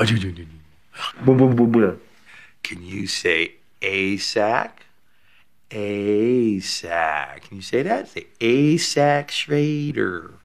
Can you say ASAC? ASAC. Can you say that? Say ASAC Schrader.